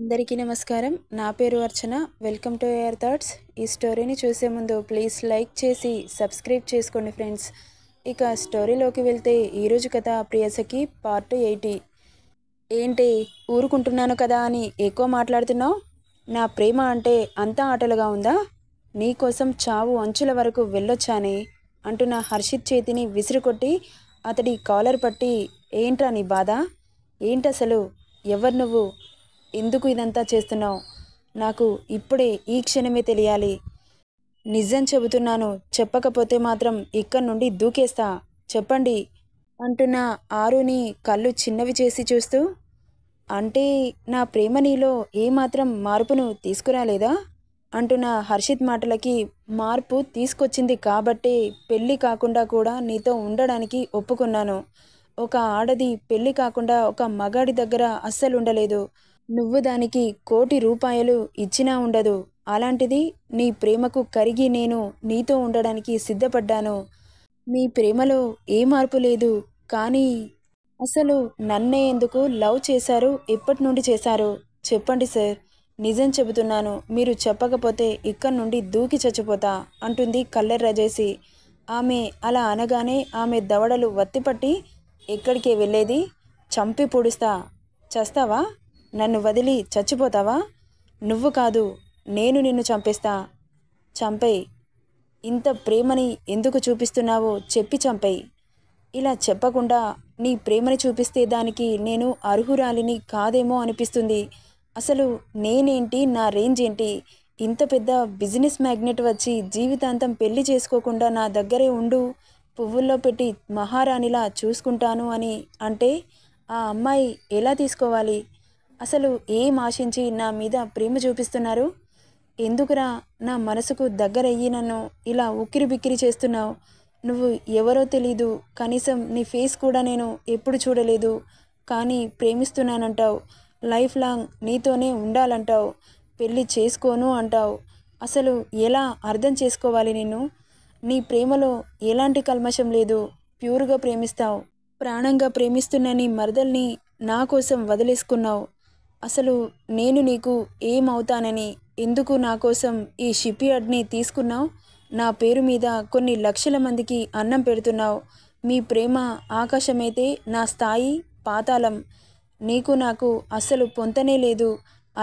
అందరికీ నమస్కారం నా పేరు Archana welcome to Air Thoughts ఈ స్టోరీని చూసే ముందు ప్లీజ్ లైక్ చేసి సబ్స్క్రైబ్ చేసుకోండి ఫ్రెండ్స్ ఇక స్టోరీలోకి వెళ్తే ఈరోజు కథ ప్రియసకి పార్ట్ ఎయిటీ ఏంటి ఊరుకుంటున్నాను కదా అని ఎక్కువ మాట్లాడుతున్నావు నా ప్రేమ అంటే అంతా ఆటలుగా ఉందా నీకోసం చావు అంచుల వరకు వెళ్ళొచ్చానే అంటున్న హర్షిత్ చేతిని విసిరుకొట్టి అతడి కాలర్ పట్టి ఏంట్రా నీ బాధ ఏంటసలు ఎవరు నువ్వు ఎందుకు ఇదంతా చేస్తున్నావు నాకు ఇప్పుడే ఈ క్షణమే తెలియాలి నిజం చెబుతున్నాను చెప్పకపోతే మాత్రం ఇక్కడి నుండి దూకేస్తా చెప్పండి అంటున్న ఆరుని కళ్ళు చిన్నవి చేసి చూస్తూ అంటే నా ప్రేమ నీలో ఏమాత్రం మార్పును తీసుకురాలేదా అంటున్న హర్షిత్ మాటలకి మార్పు తీసుకొచ్చింది కాబట్టి పెళ్ళి కాకుండా కూడా నీతో ఉండడానికి ఒప్పుకున్నాను ఒక ఆడది పెళ్ళి కాకుండా ఒక మగాడి దగ్గర అస్సలు ఉండలేదు నువ్వు దానికి కోటి రూపాయలు ఇచ్చినా ఉండదు అలాంటిది నీ ప్రేమకు కరిగి నేను నీతో ఉండడానికి సిద్ధపడ్డాను మీ ప్రేమలో ఏ మార్పు లేదు కానీ అసలు నన్నే ఎందుకు లవ్ చేశారు ఎప్పటి నుండి చేశారు చెప్పండి సార్ నిజం చెబుతున్నాను మీరు చెప్పకపోతే ఇక్కడి నుండి దూకి చచ్చిపోతా అంటుంది కల్లెర్ర రజేసి ఆమె అలా అనగానే ఆమె దవడలు వత్తిపట్టి ఎక్కడికి వెళ్ళేది చంపి పొడుస్తా చస్తావా నన్ను వదిలి చచ్చిపోతావా నువ్వు కాదు నేను నిన్ను చంపేస్తా చంపై ఇంత ప్రేమని ఎందుకు చూపిస్తున్నావో చెప్పి చంపై ఇలా చెప్పకుండా నీ ప్రేమని చూపిస్తే దానికి నేను అర్హురాలిని కాదేమో అనిపిస్తుంది అసలు నేనేంటి నా రేంజ్ ఏంటి ఇంత పెద్ద బిజినెస్ మ్యాగ్నెట్ వచ్చి జీవితాంతం పెళ్లి చేసుకోకుండా నా దగ్గరే ఉండు పువ్వుల్లో పెట్టి మహారాణిలా చూసుకుంటాను అని అంటే ఆ అమ్మాయి ఎలా తీసుకోవాలి అసలు ఏం ఆశించి నా మీద ప్రేమ చూపిస్తున్నారు ఎందుకురా నా మనసుకు దగ్గరయ్యి నన్ను ఇలా ఉక్కిరి బిక్కిరి చేస్తున్నావు నువ్వు ఎవరో తెలీదు కనీసం నీ ఫేస్ కూడా నేను ఎప్పుడు చూడలేదు కానీ ప్రేమిస్తున్నానంటావు లైఫ్ లాంగ్ నీతోనే ఉండాలంటావు పెళ్ళి చేసుకోను అంటావు అసలు ఎలా అర్థం చేసుకోవాలి నిన్ను నీ ప్రేమలో ఎలాంటి కల్మషం లేదు ప్యూర్గా ప్రేమిస్తావు ప్రాణంగా ప్రేమిస్తున్న నీ మరదల్ని నా కోసం వదిలేసుకున్నావు అసలు నేను నీకు ఏమవుతానని ఎందుకు నా కోసం ఈ షిప్ యార్డ్ని తీసుకున్నావు నా పేరు మీద కొన్ని లక్షల మందికి అన్నం పెడుతున్నావు మీ ప్రేమ ఆకాశమైతే నా స్థాయి పాతాళం నీకు నాకు అస్సలు పొంతనే లేదు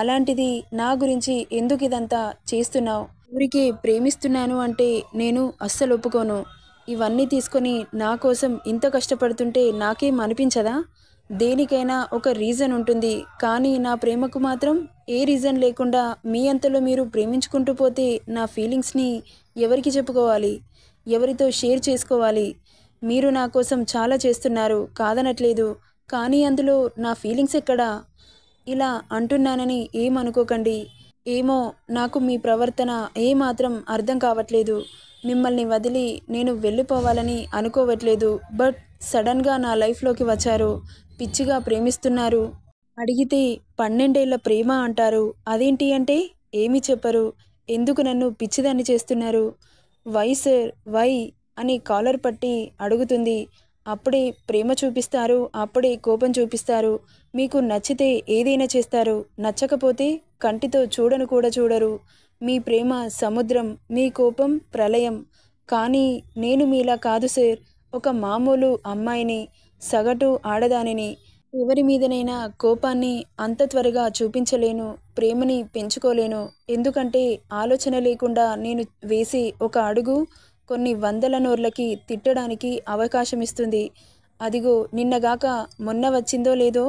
అలాంటిది నా గురించి ఎందుకు ఇదంతా చేస్తున్నావు ఊరికే ప్రేమిస్తున్నాను అంటే నేను అస్సలు ఒప్పుకోను ఇవన్నీ తీసుకొని నా కోసం ఇంత కష్టపడుతుంటే నాకేం అనిపించదా దేనికైనా ఒక రీజన్ ఉంటుంది కానీ నా ప్రేమకు మాత్రం ఏ రీజన్ లేకుండా మీ అంతలో మీరు ప్రేమించుకుంటూ పోతే నా ఫీలింగ్స్ని ఎవరికి చెప్పుకోవాలి ఎవరితో షేర్ చేసుకోవాలి మీరు నా కోసం చాలా చేస్తున్నారు కాదనట్లేదు కానీ అందులో నా ఫీలింగ్స్ ఎక్కడా ఇలా అంటున్నానని ఏమనుకోకండి ఏమో నాకు మీ ప్రవర్తన ఏమాత్రం అర్థం కావట్లేదు మిమ్మల్ని వదిలి నేను వెళ్ళిపోవాలని అనుకోవట్లేదు బట్ సడన్గా నా లైఫ్లోకి వచ్చారు పిచ్చిగా ప్రేమిస్తున్నారు అడిగితే పన్నెండేళ్ల ప్రేమ అంటారు అదేంటి అంటే ఏమి చెప్పరు ఎందుకు నన్ను పిచ్చిదాన్ని చేస్తున్నారు వై సార్ వై అని కాలర్ పట్టి అడుగుతుంది అప్పుడే ప్రేమ చూపిస్తారు అప్పుడే కోపం చూపిస్తారు మీకు నచ్చితే ఏదైనా చేస్తారు నచ్చకపోతే కంటితో చూడను కూడా చూడరు మీ ప్రేమ సముద్రం మీ కోపం ప్రళయం కానీ నేను మీలా కాదు సార్ ఒక మామూలు అమ్మాయిని సగటు ఆడదానిని ఎవరి మీదనైనా కోపాన్ని అంత త్వరగా చూపించలేను ప్రేమని పెంచుకోలేను ఎందుకంటే ఆలోచన లేకుండా నేను వేసి ఒక అడుగు కొన్ని వందల నోర్లకి తిట్టడానికి అవకాశం ఇస్తుంది అదిగో నిన్నగాక మొన్న వచ్చిందో లేదో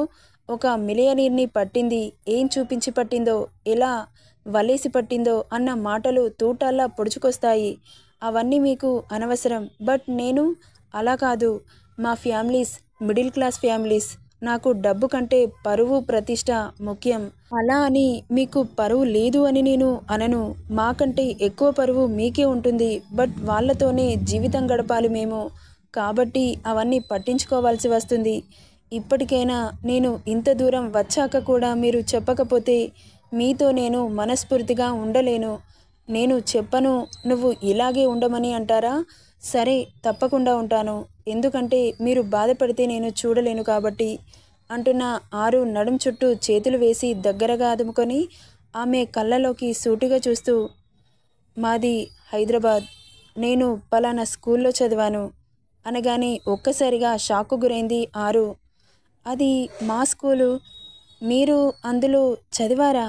ఒక మిలియనీర్ని పట్టింది ఏం చూపించి పట్టిందో ఎలా వలేసి పట్టిందో అన్న మాటలు తూటాల్లా పొడుచుకొస్తాయి అవన్నీ మీకు అనవసరం బట్ నేను అలా కాదు మా ఫ్యామిలీస్ మిడిల్ క్లాస్ ఫ్యామిలీస్ నాకు డబ్బు కంటే పరువు ప్రతిష్ట ముఖ్యం అలా అని మీకు పరువు లేదు అని నేను అనను మాకంటే ఎక్కువ పరువు మీకే ఉంటుంది బట్ వాళ్ళతోనే జీవితం గడపాలి మేము కాబట్టి అవన్నీ పట్టించుకోవాల్సి వస్తుంది ఇప్పటికైనా నేను ఇంత దూరం వచ్చాక కూడా మీరు చెప్పకపోతే మీతో నేను మనస్ఫూర్తిగా ఉండలేను నేను చెప్పను నువ్వు ఇలాగే ఉండమని అంటారా సరే తప్పకుండా ఉంటాను ఎందుకంటే మీరు బాధపడితే నేను చూడలేను కాబట్టి అంటున్న ఆరు నడుం చుట్టూ చేతులు వేసి దగ్గరగా అదుముకొని ఆమె కళ్ళలోకి సూటిగా చూస్తూ మాది హైదరాబాద్ నేను పలానా స్కూల్లో చదివాను అనగానే ఒక్కసారిగా షాక్ గురైంది ఆరు అది మా స్కూలు మీరు అందులో చదివారా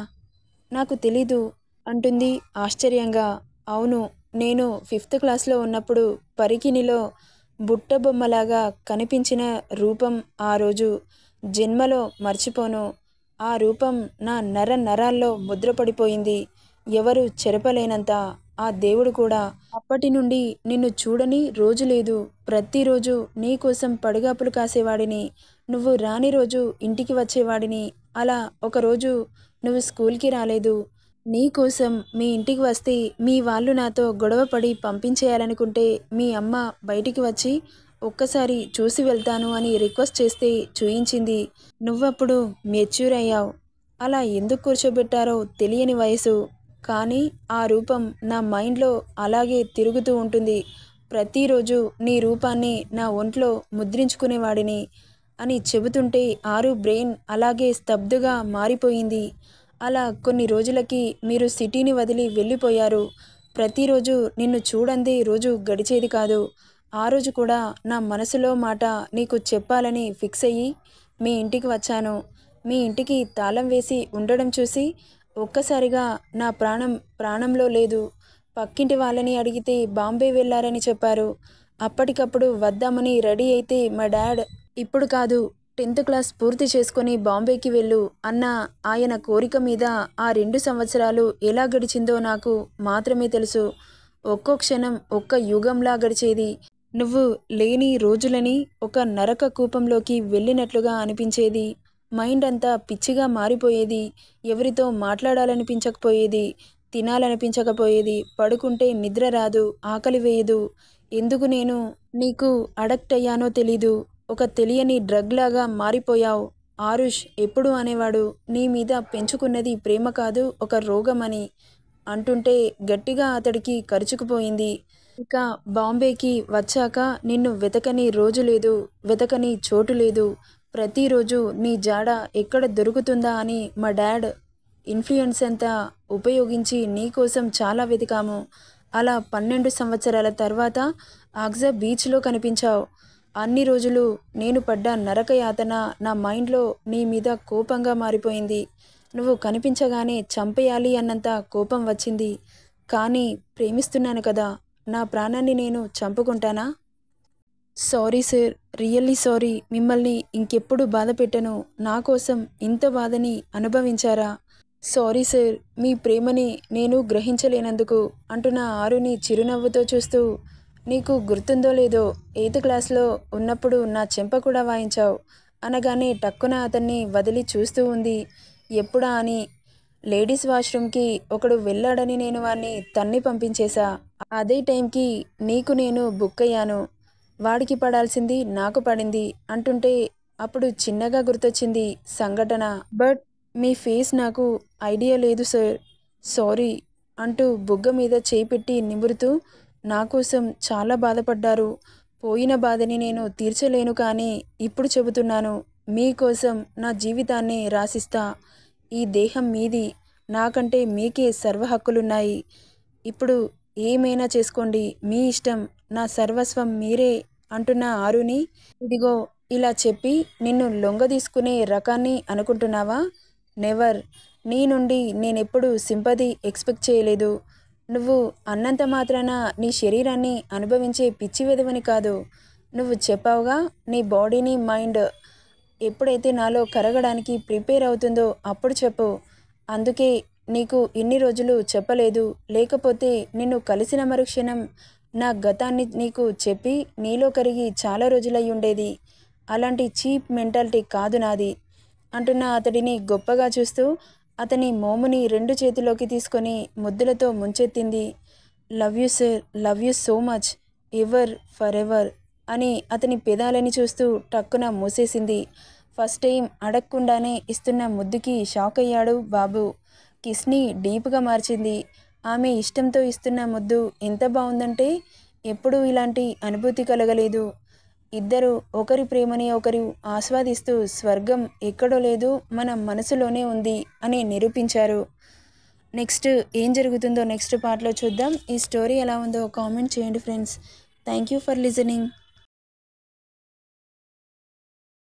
నాకు తెలీదు అంటుంది ఆశ్చర్యంగా అవును నేను ఫిఫ్త్ క్లాస్లో ఉన్నప్పుడు పరికిణిలో బుట్ట బొమ్మలాగా కనిపించిన రూపం ఆ రోజు జన్మలో మర్చిపోను ఆ రూపం నా నర నరాల్లో ముద్రపడిపోయింది ఎవరు చెరపలేనంత ఆ దేవుడు కూడా అప్పటి నుండి నిన్ను చూడని రోజు లేదు ప్రతిరోజు నీకోసం పడిగాపులు కాసేవాడిని నువ్వు రాని రోజు ఇంటికి వచ్చేవాడిని అలా ఒకరోజు నువ్వు స్కూల్కి రాలేదు నీకోసం మీ ఇంటికి వస్తే మీ వాళ్ళు నాతో గొడవపడి పంపించేయాలనుకుంటే మీ అమ్మ బయటికి వచ్చి ఒక్కసారి చూసి వెళ్తాను అని రిక్వెస్ట్ చేస్తే చూయించింది నువ్వప్పుడు మెచ్యూర్ అయ్యావు అలా ఎందుకు కూర్చోబెట్టారో తెలియని వయసు కానీ ఆ రూపం నా మైండ్లో అలాగే తిరుగుతూ ఉంటుంది ప్రతిరోజు నీ రూపాన్ని నా ఒంట్లో ముద్రించుకునేవాడిని అని చెబుతుంటే ఆరు బ్రెయిన్ అలాగే స్తబ్దుగా మారిపోయింది అలా కొన్ని రోజులకి మీరు సిటీని వదిలి వెళ్ళిపోయారు ప్రతిరోజు నిన్ను చూడంది రోజు గడిచేది కాదు ఆ రోజు కూడా నా మనసులో మాట నీకు చెప్పాలని ఫిక్స్ అయ్యి మీ ఇంటికి వచ్చాను మీ ఇంటికి తాళం వేసి ఉండడం చూసి ఒక్కసారిగా నా ప్రాణం ప్రాణంలో లేదు పక్కింటి వాళ్ళని అడిగితే బాంబే వెళ్ళారని చెప్పారు అప్పటికప్పుడు వద్దామని రెడీ అయితే మా డాడ్ ఇప్పుడు కాదు టెన్త్ క్లాస్ పూర్తి చేసుకుని బాంబేకి వెళ్ళు అన్న ఆయన కోరిక మీద ఆ రెండు సంవత్సరాలు ఎలా గడిచిందో నాకు మాత్రమే తెలుసు ఒక్కో క్షణం ఒక్క యుగంలా గడిచేది నువ్వు లేని రోజులని ఒక నరక కూపంలోకి వెళ్ళినట్లుగా అనిపించేది మైండ్ అంతా పిచ్చిగా మారిపోయేది ఎవరితో మాట్లాడాలనిపించకపోయేది తినాలనిపించకపోయేది పడుకుంటే నిద్ర రాదు ఆకలి వేయదు ఎందుకు నేను నీకు అడక్ట్ అయ్యానో తెలీదు ఒక తెలియని డ్రగ్ లాగా మారిపోయావు ఆరుష్ ఎప్పుడు అనేవాడు నీ మీద పెంచుకున్నది ప్రేమ కాదు ఒక రోగమని అంటుంటే గట్టిగా అతడికి కరుచుకుపోయింది ఇక బాంబేకి వచ్చాక నిన్ను వెతకని రోజు లేదు వెతకని చోటు లేదు ప్రతిరోజు నీ జాడ ఎక్కడ దొరుకుతుందా అని మా డాడ్ ఇన్ఫ్లుయెన్స్ అంతా ఉపయోగించి నీ కోసం చాలా వెతికాము అలా పన్నెండు సంవత్సరాల తర్వాత ఆగ్జా బీచ్లో కనిపించావు అన్ని రోజులు నేను పడ్డ నరకయాతన నా మైండ్లో నీ మీద కోపంగా మారిపోయింది నువ్వు కనిపించగానే చంపేయాలి అన్నంత కోపం వచ్చింది కానీ ప్రేమిస్తున్నాను కదా నా ప్రాణాన్ని నేను చంపుకుంటానా సారీ సార్ రియల్లీ సారీ మిమ్మల్ని ఇంకెప్పుడు బాధ పెట్టను నా కోసం ఇంత బాధని అనుభవించారా సారీ సార్ మీ ప్రేమని నేను గ్రహించలేనందుకు అంటూ నా ఆరుని చిరునవ్వుతో చూస్తూ నీకు గుర్తుందో లేదో ఎయిత్ క్లాస్లో ఉన్నప్పుడు నా చెంప కూడా వాయించావు అనగానే టక్కున అతన్ని వదిలి చూస్తూ ఉంది ఎప్పుడా అని లేడీస్ వాష్రూమ్కి ఒకడు వెళ్ళాడని నేను వాడిని తన్ని పంపించేశా అదే టైంకి నీకు నేను బుక్ అయ్యాను వాడికి పడాల్సింది నాకు పడింది అంటుంటే అప్పుడు చిన్నగా గుర్తొచ్చింది సంఘటన బట్ మీ ఫేస్ నాకు ఐడియా లేదు సార్ సారీ అంటూ బుగ్గ మీద చేయి పెట్టి నిమురుతూ నా కోసం చాలా బాధపడ్డారు పోయిన బాధని నేను తీర్చలేను కానీ ఇప్పుడు చెబుతున్నాను మీకోసం నా జీవితాన్ని రాసిస్తా ఈ దేహం మీది నాకంటే మీకే సర్వ ఇప్పుడు ఏమైనా చేసుకోండి మీ ఇష్టం నా సర్వస్వం మీరే అంటున్న ఆరుని ఇదిగో ఇలా చెప్పి నిన్ను లొంగ తీసుకునే రకాన్ని అనుకుంటున్నావా నెవర్ నీ నుండి నేనెప్పుడు సింపది ఎక్స్పెక్ట్ చేయలేదు నువ్వు అన్నంత మాత్రాన నీ శరీరాన్ని అనుభవించే పిచ్చి విధవని కాదు నువ్వు చెప్పావుగా నీ బాడీని మైండ్ ఎప్పుడైతే నాలో కరగడానికి ప్రిపేర్ అవుతుందో అప్పుడు చెప్పు అందుకే నీకు ఇన్ని రోజులు చెప్పలేదు లేకపోతే నిన్ను కలిసిన మరుక్షణం నా గతాన్ని నీకు చెప్పి నీలో కరిగి చాలా రోజులై ఉండేది అలాంటి చీప్ మెంటాలిటీ కాదు నాది అంటున్న అతడిని గొప్పగా చూస్తూ అతని మోముని రెండు చేతిలోకి తీసుకొని ముద్దులతో ముంచెత్తింది love you sir love you so much ever for ever అని అతని పెదాలని చూస్తూ టక్కున మూసేసింది ఫస్ట్ టైం అడగకుండానే ఇస్తున్న ముద్దుకి షాక్ అయ్యాడు బాబు కిస్ని డీప్గా మార్చింది ఆమె ఇష్టంతో ఇస్తున్న ముద్దు ఎంత బాగుందంటే ఎప్పుడూ ఇలాంటి అనుభూతి కలగలేదు ఇద్దరు ఒకరి ప్రేమని ఒకరు ఆస్వాదిస్తూ స్వర్గం ఎక్కడో లేదు మన మనసులోనే ఉంది అని నిరూపించారు నెక్స్ట్ ఏం జరుగుతుందో నెక్స్ట్ పార్ట్లో చూద్దాం ఈ స్టోరీ ఎలా ఉందో కామెంట్ చేయండి friends thank you for listening